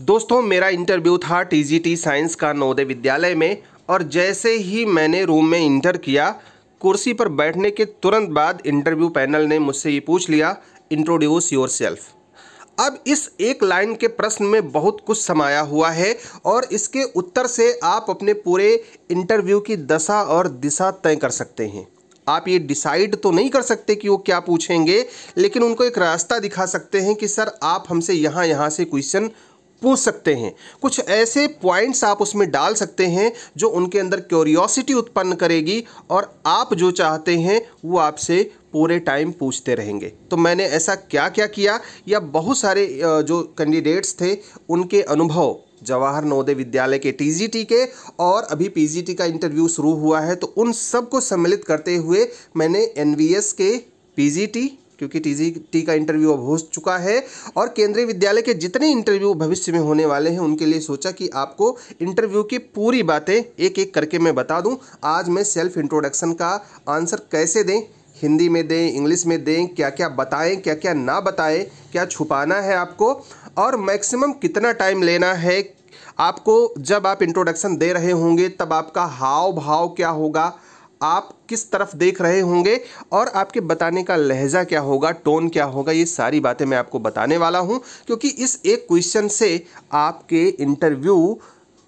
दोस्तों मेरा इंटरव्यू था टीजीटी साइंस का नवोदय विद्यालय में और जैसे ही मैंने रूम में इंटर किया कुर्सी पर बैठने के तुरंत बाद इंटरव्यू पैनल ने मुझसे ये पूछ लिया इंट्रोड्यूस योर सेल्फ़ अब इस एक लाइन के प्रश्न में बहुत कुछ समाया हुआ है और इसके उत्तर से आप अपने पूरे इंटरव्यू की दशा और दिशा तय कर सकते हैं आप ये डिसाइड तो नहीं कर सकते कि वो क्या पूछेंगे लेकिन उनको एक रास्ता दिखा सकते हैं कि सर आप हमसे यहाँ यहाँ से क्वेश्चन पूछ सकते हैं कुछ ऐसे पॉइंट्स आप उसमें डाल सकते हैं जो उनके अंदर क्यूरियोसिटी उत्पन्न करेगी और आप जो चाहते हैं वो आपसे पूरे टाइम पूछते रहेंगे तो मैंने ऐसा क्या क्या किया या बहुत सारे जो कैंडिडेट्स थे उनके अनुभव जवाहर नवोदय विद्यालय के टीजीटी के और अभी पीजीटी का इंटरव्यू शुरू हुआ है तो उन सबको सम्मिलित करते हुए मैंने एनवीएस के पीजीटी क्योंकि टीजी टी का इंटरव्यू अब हो चुका है और केंद्रीय विद्यालय के जितने इंटरव्यू भविष्य में होने वाले हैं उनके लिए सोचा कि आपको इंटरव्यू की पूरी बातें एक एक करके मैं बता दूं आज मैं सेल्फ इंट्रोडक्शन का आंसर कैसे दें हिंदी में दें इंग्लिश में दें क्या क्या बताएं क्या क्या ना बताएं क्या छुपाना है आपको और मैक्सिमम कितना टाइम लेना है आपको जब आप इंट्रोडक्शन दे रहे होंगे तब आपका हाव भाव क्या होगा आप किस तरफ देख रहे होंगे और आपके बताने का लहजा क्या होगा टोन क्या होगा ये सारी बातें मैं आपको बताने वाला हूँ क्योंकि इस एक क्वेश्चन से आपके इंटरव्यू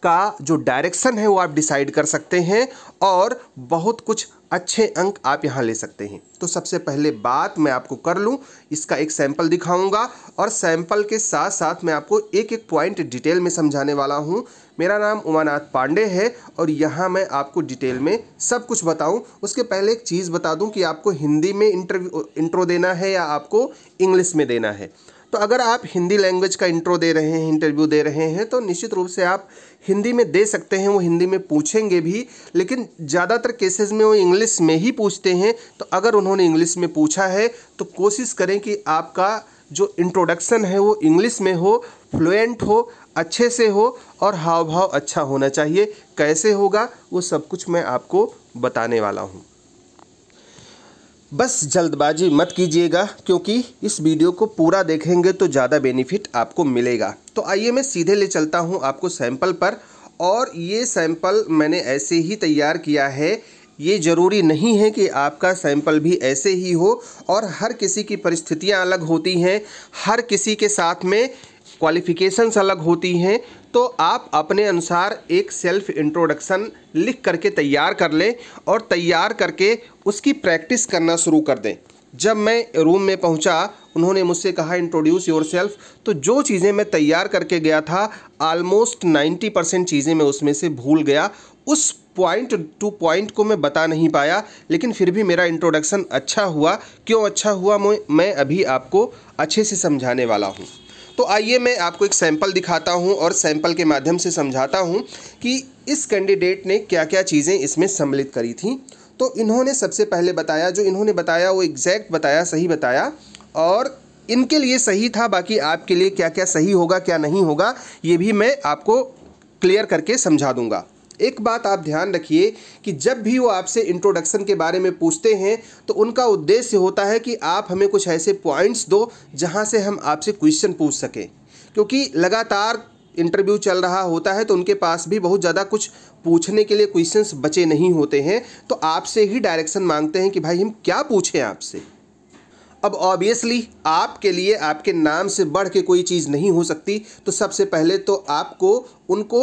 का जो डायरेक्शन है वो आप डिसाइड कर सकते हैं और बहुत कुछ अच्छे अंक आप यहाँ ले सकते हैं तो सबसे पहले बात मैं आपको कर लूँ इसका एक सैंपल दिखाऊंगा और सैंपल के साथ साथ मैं आपको एक एक पॉइंट डिटेल में समझाने वाला हूँ मेरा नाम उमानाथ पांडे है और यहाँ मैं आपको डिटेल में सब कुछ बताऊँ उसके पहले एक चीज़ बता दूँ कि आपको हिंदी में इंटरव्यू इंट्रो देना है या आपको इंग्लिश में देना है तो अगर आप हिंदी लैंग्वेज का इंट्रो दे रहे हैं इंटरव्यू दे रहे हैं तो निश्चित रूप से आप हिंदी में दे सकते हैं वो हिंदी में पूछेंगे भी लेकिन ज़्यादातर केसेस में वो इंग्लिश में ही पूछते हैं तो अगर उन्होंने इंग्लिश में पूछा है तो कोशिश करें कि आपका जो इंट्रोडक्शन है वो इंग्लिश में हो फ्लुएंट हो अच्छे से हो और हाव भाव अच्छा होना चाहिए कैसे होगा वो सब कुछ मैं आपको बताने वाला हूँ बस जल्दबाजी मत कीजिएगा क्योंकि इस वीडियो को पूरा देखेंगे तो ज़्यादा बेनिफिट आपको मिलेगा तो आइए मैं सीधे ले चलता हूँ आपको सैंपल पर और ये सैंपल मैंने ऐसे ही तैयार किया है ये ज़रूरी नहीं है कि आपका सैंपल भी ऐसे ही हो और हर किसी की परिस्थितियाँ अलग होती हैं हर किसी के साथ में क्वालिफ़िकेशंस अलग होती हैं दोस्तों आप अपने अनुसार एक सेल्फ इंट्रोडक्शन लिख करके तैयार कर लें और तैयार करके उसकी प्रैक्टिस करना शुरू कर दें जब मैं रूम में पहुंचा उन्होंने मुझसे कहा इंट्रोड्यूस योर सेल्फ तो जो चीज़ें मैं तैयार करके गया था आलमोस्ट 90 परसेंट चीज़ें मैं उसमें से भूल गया उस पॉइंट टू पॉइंट को मैं बता नहीं पाया लेकिन फिर भी मेरा इंट्रोडक्शन अच्छा हुआ क्यों अच्छा हुआ मैं अभी आपको अच्छे से समझाने वाला हूँ तो आइए मैं आपको एक सैंपल दिखाता हूँ और सैंपल के माध्यम से समझाता हूँ कि इस कैंडिडेट ने क्या क्या चीज़ें इसमें सम्मिलित करी थी तो इन्होंने सबसे पहले बताया जो इन्होंने बताया वो एग्जैक्ट बताया सही बताया और इनके लिए सही था बाकी आपके लिए क्या क्या सही होगा क्या नहीं होगा ये भी मैं आपको क्लियर करके समझा दूंगा एक बात आप ध्यान रखिए कि जब भी वो आपसे इंट्रोडक्शन के बारे में पूछते हैं तो उनका उद्देश्य होता है कि आप हमें कुछ ऐसे पॉइंट्स दो जहाँ से हम आपसे क्वेश्चन पूछ सकें क्योंकि लगातार इंटरव्यू चल रहा होता है तो उनके पास भी बहुत ज़्यादा कुछ पूछने के लिए क्वेश्चंस बचे नहीं होते हैं तो आपसे ही डायरेक्शन मांगते हैं कि भाई हम क्या पूछें आपसे अब ऑब्वियसली आपके लिए आपके नाम से बढ़ के कोई चीज़ नहीं हो सकती तो सबसे पहले तो आपको उनको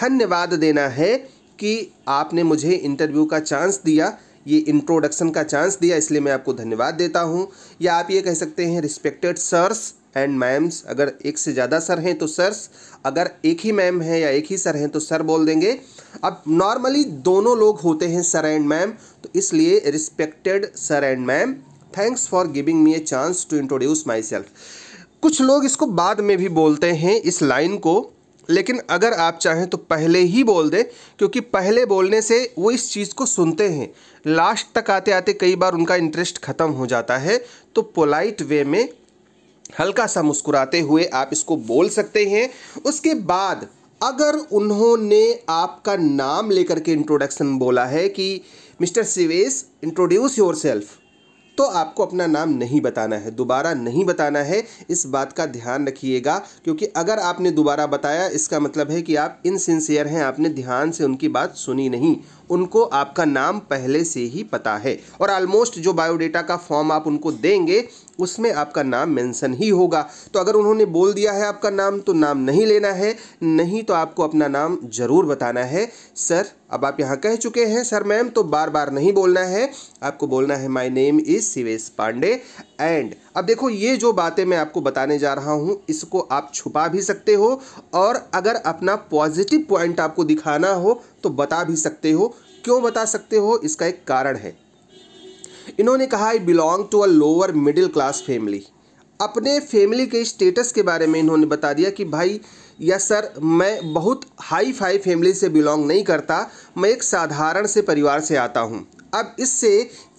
धन्यवाद देना है कि आपने मुझे इंटरव्यू का चांस दिया ये इंट्रोडक्शन का चांस दिया इसलिए मैं आपको धन्यवाद देता हूँ या आप ये कह सकते हैं रिस्पेक्टेड सर्स एंड मैम्स अगर एक से ज़्यादा सर हैं तो सर्स अगर एक ही मैम है या एक ही सर हैं तो सर बोल देंगे अब नॉर्मली दोनों लोग होते हैं सर एंड मैम तो इसलिए respected sir and ma'am thanks for giving me a chance to introduce myself कुछ लोग इसको बाद में भी बोलते हैं इस लाइन को लेकिन अगर आप चाहें तो पहले ही बोल दें क्योंकि पहले बोलने से वो इस चीज़ को सुनते हैं लास्ट तक आते आते कई बार उनका इंटरेस्ट ख़त्म हो जाता है तो पोलाइट वे में हल्का सा मुस्कुराते हुए आप इसको बोल सकते हैं उसके बाद अगर उन्होंने आपका नाम लेकर के इंट्रोडक्शन बोला है कि mister Shivesh introduce yourself तो आपको अपना नाम नहीं बताना है दोबारा नहीं बताना है इस बात का ध्यान रखिएगा क्योंकि अगर आपने दोबारा बताया इसका मतलब है कि आप इनसिंसियर हैं आपने ध्यान से उनकी बात सुनी नहीं उनको आपका नाम पहले से ही पता है और ऑलमोस्ट जो बायोडेटा का फॉर्म आप उनको देंगे उसमें आपका नाम मेंशन ही होगा तो अगर उन्होंने बोल दिया है आपका नाम तो नाम नहीं लेना है नहीं तो आपको अपना नाम ज़रूर बताना है सर अब आप यहाँ कह चुके हैं सर मैम तो बार बार नहीं बोलना है आपको बोलना है my name is Shivesh Pandey and अब देखो ये जो बातें मैं आपको बताने जा रहा हूँ इसको आप छुपा भी सकते हो और अगर अपना पॉजिटिव पॉइंट आपको दिखाना हो तो बता भी सकते हो क्यों बता सकते हो इसका एक कारण है इन्होंने कहा I belong to a lower middle class family अपने फैमिली के स्टेटस के बारे में इन्होंने बता दिया कि भाई या सर मैं बहुत हाई फाई फैमिली से बिलोंग नहीं करता मैं एक साधारण से परिवार से आता हूँ अब इससे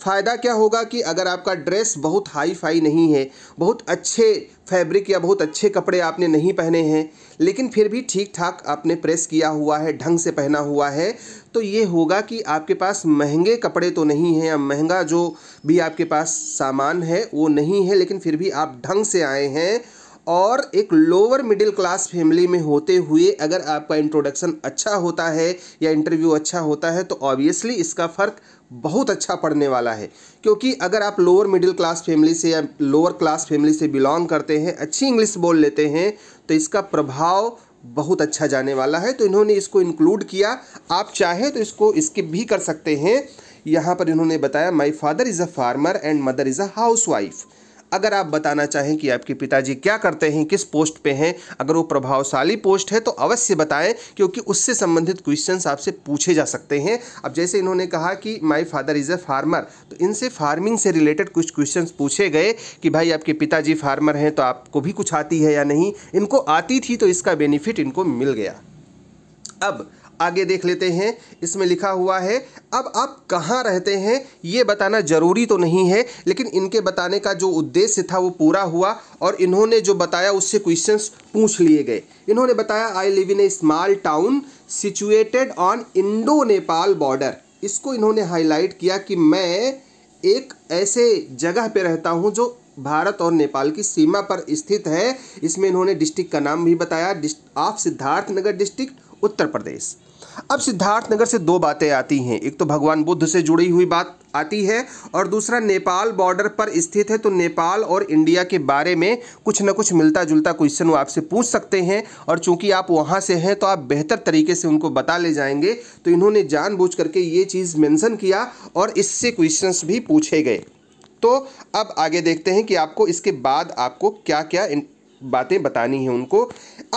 फ़ायदा क्या होगा कि अगर आपका ड्रेस बहुत हाई फाई नहीं है बहुत अच्छे फैब्रिक या बहुत अच्छे कपड़े आपने नहीं पहने हैं लेकिन फिर भी ठीक ठाक आपने प्रेस किया हुआ है ढंग से पहना हुआ है तो ये होगा कि आपके पास महंगे कपड़े तो नहीं हैं या महंगा जो भी आपके पास सामान है वो नहीं है लेकिन फिर भी आप ढंग से आए हैं और एक लोअर मिडिल क्लास फैमिली में होते हुए अगर आपका इंट्रोडक्शन अच्छा होता है या इंटरव्यू अच्छा होता है तो ऑब्वियसली इसका फ़र्क बहुत अच्छा पड़ने वाला है क्योंकि अगर आप लोअर मिडिल क्लास फैमिली से या लोअर क्लास फैमिली से बिलोंग करते हैं अच्छी इंग्लिश बोल लेते हैं तो इसका प्रभाव बहुत अच्छा जाने वाला है तो इन्होंने इसको इंक्लूड किया आप चाहें तो इसको स्किप भी कर सकते हैं यहाँ पर इन्होंने बताया my father is a farmer and mother is a housewife अगर आप बताना चाहें कि आपके पिताजी क्या करते हैं किस पोस्ट पे हैं अगर वो प्रभावशाली पोस्ट है तो अवश्य बताएं क्योंकि उससे संबंधित क्वेश्चन आपसे पूछे जा सकते हैं अब जैसे इन्होंने कहा कि my father is a farmer तो इनसे फार्मिंग से रिलेटेड कुछ क्वेश्चन पूछे गए कि भाई आपके पिताजी फार्मर हैं तो आपको भी कुछ आती है या नहीं इनको आती थी तो इसका बेनिफिट इनको मिल गया अब आगे देख लेते हैं इसमें लिखा हुआ है अब आप कहाँ रहते हैं ये बताना ज़रूरी तो नहीं है लेकिन इनके बताने का जो उद्देश्य था वो पूरा हुआ और इन्होंने जो बताया उससे क्वेश्चंस पूछ लिए गए इन्होंने बताया I live in a small town situated on Indo Nepal border इसको इन्होंने हाईलाइट किया कि मैं एक ऐसे जगह पे रहता हूँ जो भारत और नेपाल की सीमा पर स्थित है इसमें इन्होंने डिस्ट्रिक्ट का नाम भी बताया ऑफ सिद्धार्थनगर डिस्ट्रिक्ट उत्तर प्रदेश अब नगर से दो बातें आती हैं एक तो भगवान बुद्ध से जुड़ी हुई बात आती है और दूसरा नेपाल बॉर्डर पर स्थित है तो नेपाल और इंडिया के बारे में कुछ ना कुछ मिलता जुलता क्वेश्चन वो आपसे पूछ सकते हैं और चूंकि आप वहाँ से हैं तो आप बेहतर तरीके से उनको बता ले जाएंगे तो इन्होंने जानबूझ करके ये चीज़ मैंशन किया और इससे क्वेश्चन भी पूछे गए तो अब आगे देखते हैं कि आपको इसके बाद आपको क्या क्या बातें बतानी है उनको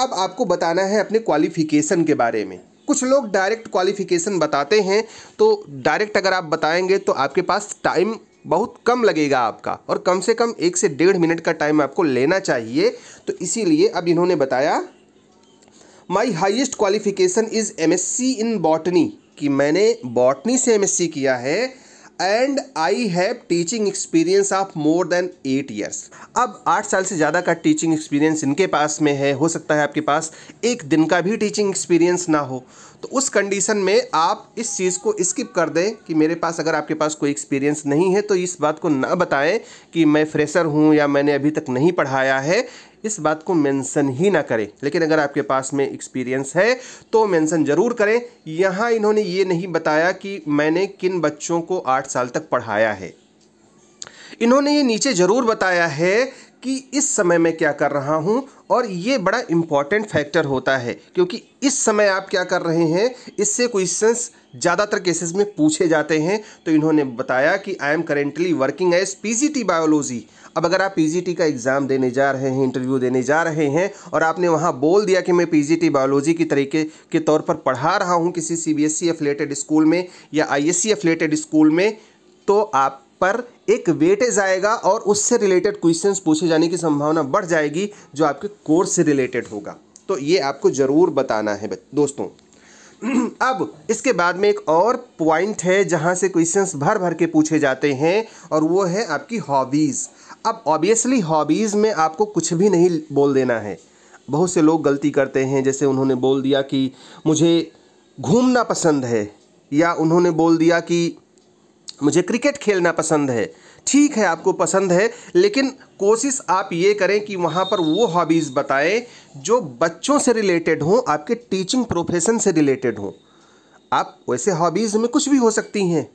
अब आपको बताना है अपने क्वालिफिकेशन के बारे में कुछ लोग डायरेक्ट क्वालिफिकेशन बताते हैं तो डायरेक्ट अगर आप बताएंगे तो आपके पास टाइम बहुत कम लगेगा आपका और कम से कम एक से डेढ़ मिनट का टाइम आपको लेना चाहिए तो इसीलिए अब इन्होंने बताया my highest qualification is M in botany कि मैंने बॉटनी से एम किया है and I have teaching experience of more than eight years अब आठ साल से ज़्यादा का टीचिंग एक्सपीरियंस इनके पास में है हो सकता है आपके पास एक दिन का भी टीचिंग एक्सपीरियंस ना हो तो उस कंडीशन में आप इस चीज़ को स्किप कर दें कि मेरे पास अगर आपके पास कोई एक्सपीरियंस नहीं है तो इस बात को ना बताएं कि मैं फ्रेशर हूँ या मैंने अभी तक नहीं पढ़ाया है इस बात को मेंशन ही ना करें लेकिन अगर आपके पास में एक्सपीरियंस है तो मेंशन ज़रूर करें यहाँ इन्होंने ये नहीं बताया कि मैंने किन बच्चों को आठ साल तक पढ़ाया है इन्होंने ये नीचे ज़रूर बताया है कि इस समय मैं क्या कर रहा हूँ और ये बड़ा इम्पॉर्टेंट फैक्टर होता है क्योंकि इस समय आप क्या कर रहे हैं इससे क्वेश्चंस ज़्यादातर केसेस में पूछे जाते हैं तो इन्होंने बताया कि I am currently working as PGT biology अब अगर आप पीजीटी का एग्ज़ाम देने जा रहे हैं इंटरव्यू देने जा रहे हैं और आपने वहाँ बोल दिया कि मैं पी बायोलॉजी की तरीके के तौर पर पढ़ा रहा हूँ किसी सी बी स्कूल में या आई एस स्कूल में तो आप पर एक वेटेज आएगा और उससे रिलेटेड क्वेश्चंस पूछे जाने की संभावना बढ़ जाएगी जो आपके कोर्स से रिलेटेड होगा तो ये आपको ज़रूर बताना है दोस्तों अब इसके बाद में एक और पॉइंट है जहाँ से क्वेश्चंस भर भर के पूछे जाते हैं और वो है आपकी हॉबीज़ अब ऑब्वियसली हॉबीज़ में आपको कुछ भी नहीं बोल देना है बहुत से लोग गलती करते हैं जैसे उन्होंने बोल दिया कि मुझे घूमना पसंद है या उन्होंने बोल दिया कि मुझे क्रिकेट खेलना पसंद है ठीक है आपको पसंद है लेकिन कोशिश आप ये करें कि वहाँ पर वो हॉबीज़ बताएं जो बच्चों से रिलेटेड हों आपके टीचिंग प्रोफेशन से रिलेटेड हों आप वैसे हॉबीज़ में कुछ भी हो सकती हैं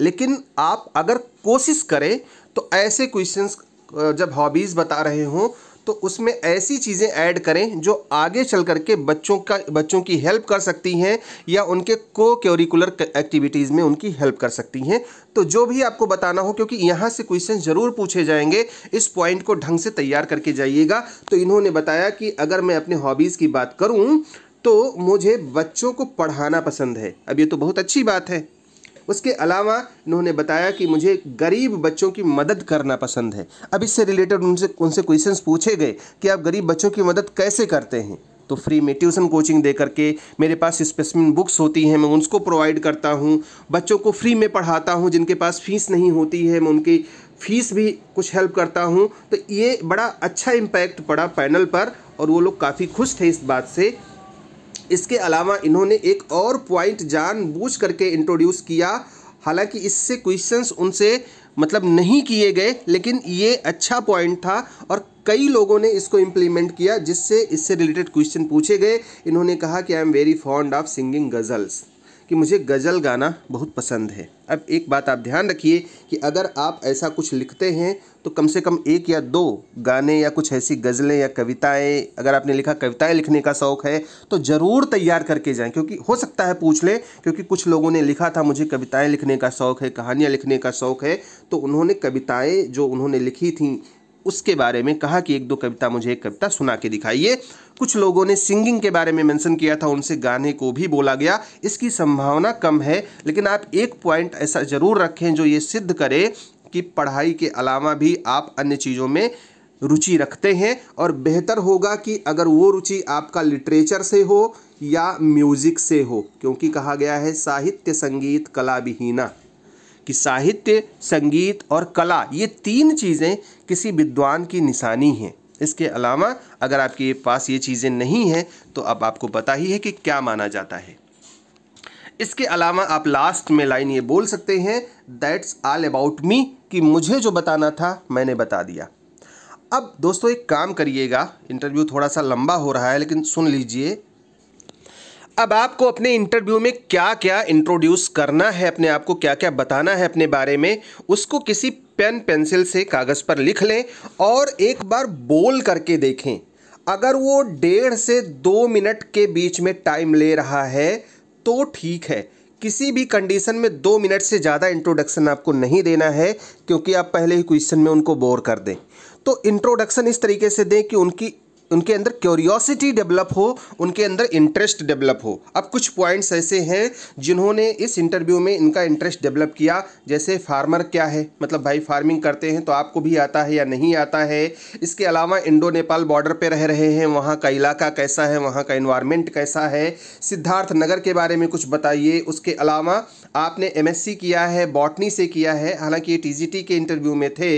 लेकिन आप अगर कोशिश करें तो ऐसे क्वेश्चंस जब हॉबीज़ बता रहे हों तो उसमें ऐसी चीज़ें ऐड करें जो आगे चल करके बच्चों का बच्चों की हेल्प कर सकती हैं या उनके को क्योरिकुलर एक्टिविटीज़ में उनकी हेल्प कर सकती हैं तो जो भी आपको बताना हो क्योंकि यहाँ से क्वेश्चन ज़रूर पूछे जाएंगे इस पॉइंट को ढंग से तैयार करके जाइएगा तो इन्होंने बताया कि अगर मैं अपने हॉबीज़ की बात करूँ तो मुझे बच्चों को पढ़ाना पसंद है अब ये तो बहुत अच्छी बात है उसके अलावा उन्होंने बताया कि मुझे गरीब बच्चों की मदद करना पसंद है अब इससे रिलेटेड उनसे उनसे क्वेश्चन पूछे गए कि आप गरीब बच्चों की मदद कैसे करते हैं तो फ्री में ट्यूशन कोचिंग दे करके मेरे पास स्पेसिमिन बुक्स होती हैं मैं उनको प्रोवाइड करता हूँ बच्चों को फ्री में पढ़ाता हूँ जिनके पास फ़ीस नहीं होती है मैं उनकी फ़ीस भी कुछ हेल्प करता हूँ तो ये बड़ा अच्छा इम्पैक्ट पड़ा पैनल पर और वो लोग काफ़ी खुश थे इस बात से इसके अलावा इन्होंने एक और पॉइंट जानबूझ करके इंट्रोड्यूस किया हालांकि इससे क्वेश्चंस उनसे मतलब नहीं किए गए लेकिन ये अच्छा पॉइंट था और कई लोगों ने इसको इम्प्लीमेंट किया जिससे इससे रिलेटेड क्वेश्चन पूछे गए इन्होंने कहा कि I am very fond of singing ghazals कि मुझे गज़ल गाना बहुत पसंद है अब एक बात आप ध्यान रखिए कि अगर आप ऐसा कुछ लिखते हैं तो कम से कम एक या दो गाने या कुछ ऐसी गज़लें या कविताएं अगर आपने लिखा कविताएं लिखने का शौक़ है तो ज़रूर तैयार करके जाएं क्योंकि हो सकता है पूछ लें क्योंकि कुछ लोगों ने लिखा था मुझे कविताएं लिखने का शौक़ है कहानियाँ लिखने का शौक़ है तो उन्होंने कविताएँ जो उन्होंने लिखी थी उसके बारे में कहा कि एक दो कविता मुझे एक कविता सुना के दिखाइए कुछ लोगों ने सिंगिंग के बारे में मेंशन किया था उनसे गाने को भी बोला गया इसकी संभावना कम है लेकिन आप एक पॉइंट ऐसा ज़रूर रखें जो ये सिद्ध करे कि पढ़ाई के अलावा भी आप अन्य चीज़ों में रुचि रखते हैं और बेहतर होगा कि अगर वो रुचि आपका लिटरेचर से हो या म्यूज़िक से हो क्योंकि कहा गया है साहित्य संगीत कला विहीना कि साहित्य संगीत और कला ये तीन चीज़ें किसी विद्वान की निशानी हैं इसके अलावा अगर आपके पास ये चीज़ें नहीं हैं तो अब आपको पता ही है कि क्या माना जाता है इसके अलावा आप लास्ट में लाइन ये बोल सकते हैं दैट्स ऑल अबाउट मी कि मुझे जो बताना था मैंने बता दिया अब दोस्तों एक काम करिएगा इंटरव्यू थोड़ा सा लंबा हो रहा है लेकिन सुन लीजिए अब आपको अपने इंटरव्यू में क्या क्या इंट्रोड्यूस करना है अपने आप को क्या क्या बताना है अपने बारे में उसको किसी पेन पेंसिल से कागज़ पर लिख लें और एक बार बोल करके देखें अगर वो डेढ़ से दो मिनट के बीच में टाइम ले रहा है तो ठीक है किसी भी कंडीशन में दो मिनट से ज़्यादा इंट्रोडक्शन आपको नहीं देना है क्योंकि आप पहले ही क्वेश्चन में उनको बोर कर दें तो इंट्रोडक्शन इस तरीके से दें कि उनकी उनके अंदर क्यूरियोसिटी डेवलप हो उनके अंदर इंटरेस्ट डेवलप हो अब कुछ पॉइंट्स ऐसे हैं जिन्होंने इस इंटरव्यू में इनका इंटरेस्ट डेवलप किया जैसे फार्मर क्या है मतलब भाई फार्मिंग करते हैं तो आपको भी आता है या नहीं आता है इसके अलावा इंडो नेपाल बॉर्डर पर रह रहे हैं वहाँ का इलाका कैसा है वहाँ का इन्वायरमेंट कैसा है सिद्धार्थ नगर के बारे में कुछ बताइए उसके अलावा आपने एमएससी किया है बॉटनी से किया है हालांकि ये टीजीटी के इंटरव्यू में थे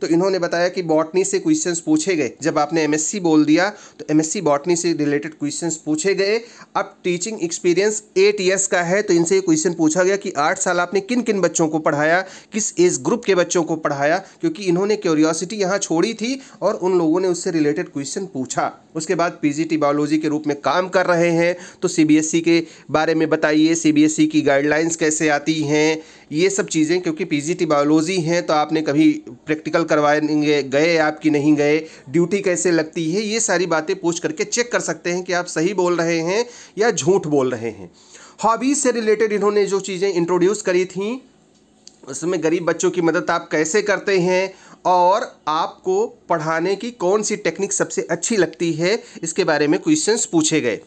तो इन्होंने बताया कि बॉटनी से क्वेश्चन पूछे गए जब आपने एमएससी बोल दिया तो एमएससी बॉटनी से रिलेटेड क्वेश्चन पूछे गए अब टीचिंग एक्सपीरियंस एट ईयर्स का है तो इनसे ये क्वेश्चन पूछा गया कि आठ साल आपने किन किन बच्चों को पढ़ाया किस एज ग्रुप के बच्चों को पढ़ाया क्योंकि इन्होंने क्यूरियोसिटी यहाँ छोड़ी थी और उन लोगों ने उससे रिलेटेड क्वेश्चन पूछा उसके बाद पी बायोलॉजी के रूप में काम कर रहे हैं तो सी e के बारे में बताइए सी e की गाइडलाइंस कैसे से आती हैं ये सब चीज़ें क्योंकि पीजीटी बायोलॉजी हैं तो आपने कभी प्रैक्टिकल करवाए गए आपकी नहीं गए ड्यूटी कैसे लगती है ये सारी बातें पूछ करके चेक कर सकते हैं कि आप सही बोल रहे हैं या झूठ बोल रहे हैं हॉबीज़ से रिलेटेड इन्होंने जो चीज़ें इंट्रोड्यूस करी थी उसमें गरीब बच्चों की मदद आप कैसे करते हैं और आपको पढ़ाने की कौन सी टेक्निक सबसे अच्छी लगती है इसके बारे में क्वेश्चंस पूछे गए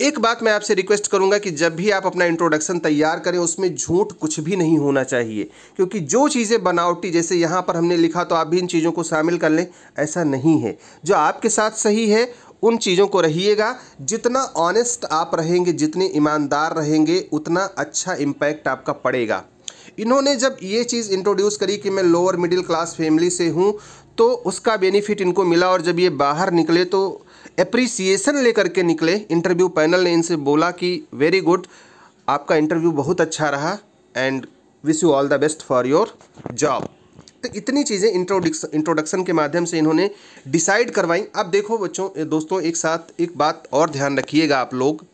एक बात मैं आपसे रिक्वेस्ट करूंगा कि जब भी आप अपना इंट्रोडक्शन तैयार करें उसमें झूठ कुछ भी नहीं होना चाहिए क्योंकि जो चीज़ें बनावटी जैसे यहाँ पर हमने लिखा तो आप भी इन चीज़ों को शामिल कर लें ऐसा नहीं है जो आपके साथ सही है उन चीज़ों को रहिएगा जितना ऑनेस्ट आप रहेंगे जितने ईमानदार रहेंगे उतना अच्छा इम्पैक्ट आपका पड़ेगा इन्होंने जब ये चीज़ इंट्रोड्यूस करी कि मैं लोअर मिडिल क्लास फैमिली से हूँ तो उसका बेनिफिट इनको मिला और जब ये बाहर निकले तो अप्रिसिएशन लेकर के निकले इंटरव्यू पैनल ने इनसे बोला कि वेरी गुड आपका इंटरव्यू बहुत अच्छा रहा and wish you all the best for your job तो इतनी चीज़ें इंट्रोडक्शन इंट्रोडक्शन के माध्यम से इन्होंने डिसाइड करवाई अब देखो बच्चों दोस्तों एक साथ एक बात और ध्यान रखिएगा आप लोग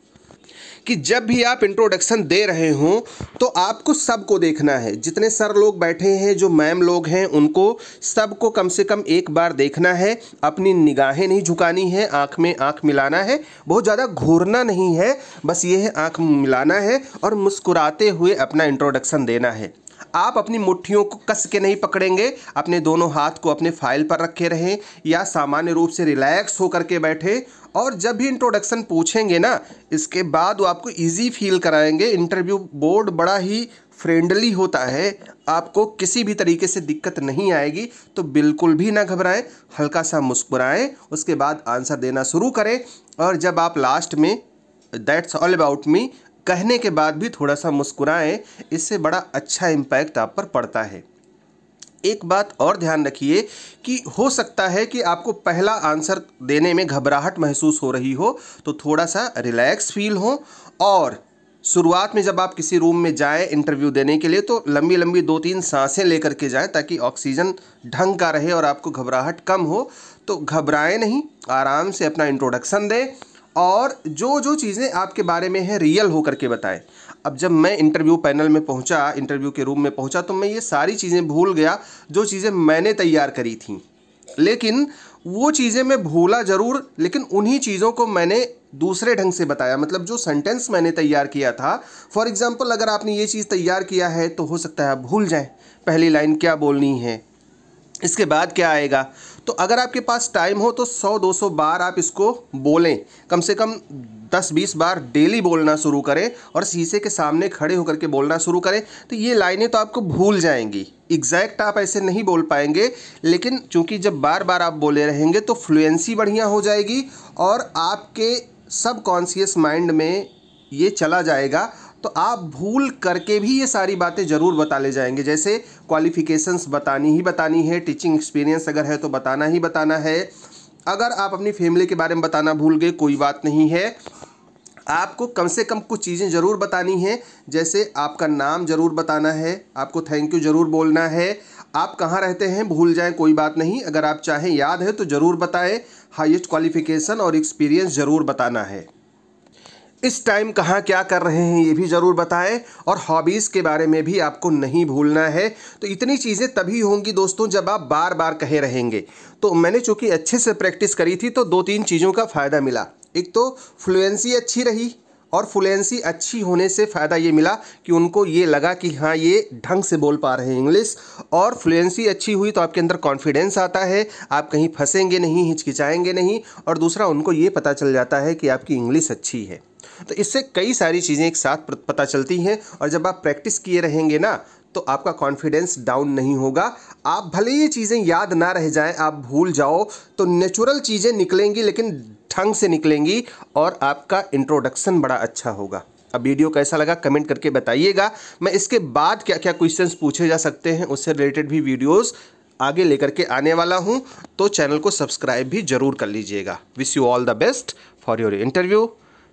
कि जब भी आप इंट्रोडक्शन दे रहे हों तो आपको सबको देखना है जितने सर लोग बैठे हैं जो मैम लोग हैं उनको सबको कम से कम एक बार देखना है अपनी निगाहें नहीं झुकानी है आँख में आँख मिलाना है बहुत ज़्यादा घूरना नहीं है बस ये है आँख मिलाना है और मुस्कुराते हुए अपना इंट्रोडक्शन देना है आप अपनी मुट्ठियों को कस के नहीं पकड़ेंगे अपने दोनों हाथ को अपने फाइल पर रखे रहें या सामान्य रूप से रिलैक्स होकर के बैठे और जब भी इंट्रोडक्शन पूछेंगे ना इसके बाद वो आपको इजी फील कराएंगे इंटरव्यू बोर्ड बड़ा ही फ्रेंडली होता है आपको किसी भी तरीके से दिक्कत नहीं आएगी तो बिल्कुल भी ना घबराएं हल्का सा मुस्कुराएं उसके बाद आंसर देना शुरू करें और जब आप लास्ट में दैट्स ऑल अबाउट मी कहने के बाद भी थोड़ा सा मुस्कुराएं इससे बड़ा अच्छा इम्पैक्ट आप पर पड़ता है एक बात और ध्यान रखिए कि हो सकता है कि आपको पहला आंसर देने में घबराहट महसूस हो रही हो तो थोड़ा सा रिलैक्स फील हो और शुरुआत में जब आप किसी रूम में जाएं इंटरव्यू देने के लिए तो लंबी लंबी दो तीन सांसें लेकर के जाएं ताकि ऑक्सीजन ढंग का रहे और आपको घबराहट कम हो तो घबराएं नहीं आराम से अपना इंट्रोडक्शन दें और जो जो चीज़ें आपके बारे में है रियल होकर के बताए अब जब मैं इंटरव्यू पैनल में पहुंचा इंटरव्यू के रूम में पहुंचा तो मैं ये सारी चीज़ें भूल गया जो चीज़ें मैंने तैयार करी थी लेकिन वो चीज़ें मैं भूला ज़रूर लेकिन उन्हीं चीज़ों को मैंने दूसरे ढंग से बताया मतलब जो सेंटेंस मैंने तैयार किया था फॉर एग्ज़ाम्पल अगर आपने ये चीज़ तैयार किया है तो हो सकता है आप भूल जाएँ पहली लाइन क्या बोलनी है इसके बाद क्या आएगा तो अगर आपके पास टाइम हो तो 100-200 बार आप इसको बोलें कम से कम 10-20 बार डेली बोलना शुरू करें और शीशे के सामने खड़े होकर के बोलना शुरू करें तो ये लाइनें तो आपको भूल जाएंगी एग्जैक्ट आप ऐसे नहीं बोल पाएंगे लेकिन चूंकि जब बार बार आप बोले रहेंगे तो फ्लुएंसी बढ़िया हो जाएगी और आपके सबकॉन्शियस माइंड में ये चला जाएगा तो आप भूल करके भी ये सारी बातें ज़रूर बता ले जाएंगे जैसे क्वालिफ़िकेशंस बतानी ही बतानी है टीचिंग एक्सपीरियंस अगर है तो बताना ही बताना है अगर आप अपनी फैमिली के बारे में बताना भूल गए कोई बात नहीं है आपको कम से कम कुछ चीज़ें ज़रूर बतानी हैं जैसे आपका नाम ज़रूर बताना है आपको थैंक यू ज़रूर बोलना है आप कहाँ रहते हैं भूल जाएं कोई बात नहीं अगर आप चाहें याद है तो ज़रूर बताएं हाईएस्ट क्वालिफ़िकेशन और एक्सपीरियंस ज़रूर बताना है इस टाइम कहाँ क्या कर रहे हैं ये भी ज़रूर बताएं और हॉबीज़ के बारे में भी आपको नहीं भूलना है तो इतनी चीज़ें तभी होंगी दोस्तों जब आप बार बार कहे रहेंगे तो मैंने चूँकि अच्छे से प्रैक्टिस करी थी तो दो तीन चीज़ों का फ़ायदा मिला एक तो फ्लुएंसी अच्छी रही और फ्लुएंसी अच्छी होने से फ़ायदा ये मिला कि उनको ये लगा कि हाँ ये ढंग से बोल पा रहे हैं इंग्लिश और फ्लुएंसी अच्छी हुई तो आपके अंदर कॉन्फिडेंस आता है आप कहीं फंसेंगे नहीं हिचकिचाएंगे नहीं और दूसरा उनको ये पता चल जाता है कि आपकी इंग्लिश अच्छी है तो इससे कई सारी चीज़ें एक साथ पता चलती हैं और जब आप प्रैक्टिस किए रहेंगे ना तो आपका कॉन्फिडेंस डाउन नहीं होगा आप भले ये चीज़ें याद ना रह जाएं आप भूल जाओ तो नेचुरल चीज़ें निकलेंगी लेकिन ढंग से निकलेंगी और आपका इंट्रोडक्शन बड़ा अच्छा होगा अब वीडियो कैसा लगा कमेंट करके बताइएगा मैं इसके बाद क्या क्या क्वेश्चंस पूछे जा सकते हैं उससे रिलेटेड भी वीडियोस आगे लेकर के आने वाला हूं तो चैनल को सब्सक्राइब भी जरूर कर लीजिएगा wish you all the best for your interview